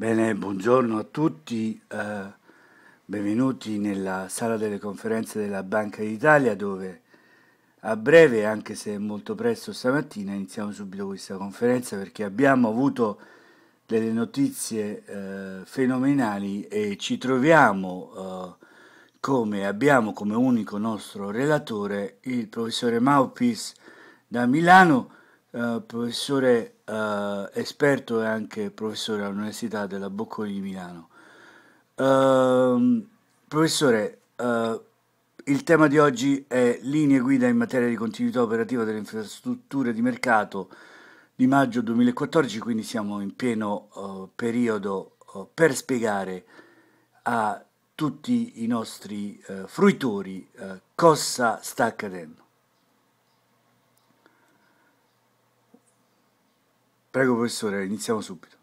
Bene, buongiorno a tutti, eh, benvenuti nella sala delle conferenze della Banca d'Italia dove a breve, anche se molto presto stamattina, iniziamo subito questa conferenza perché abbiamo avuto delle notizie eh, fenomenali e ci troviamo eh, come abbiamo come unico nostro relatore il professore Maupis da Milano eh, professore uh, esperto e anche professore all'Università della Bocconi di Milano. Uh, professore, eh, il tema di oggi è linee guida in materia di continuità operativa delle infrastrutture di mercato di maggio 2014, quindi siamo in pieno periodo per spiegare a tutti i nostri fruitori cosa sta accadendo. Prego professore, iniziamo subito.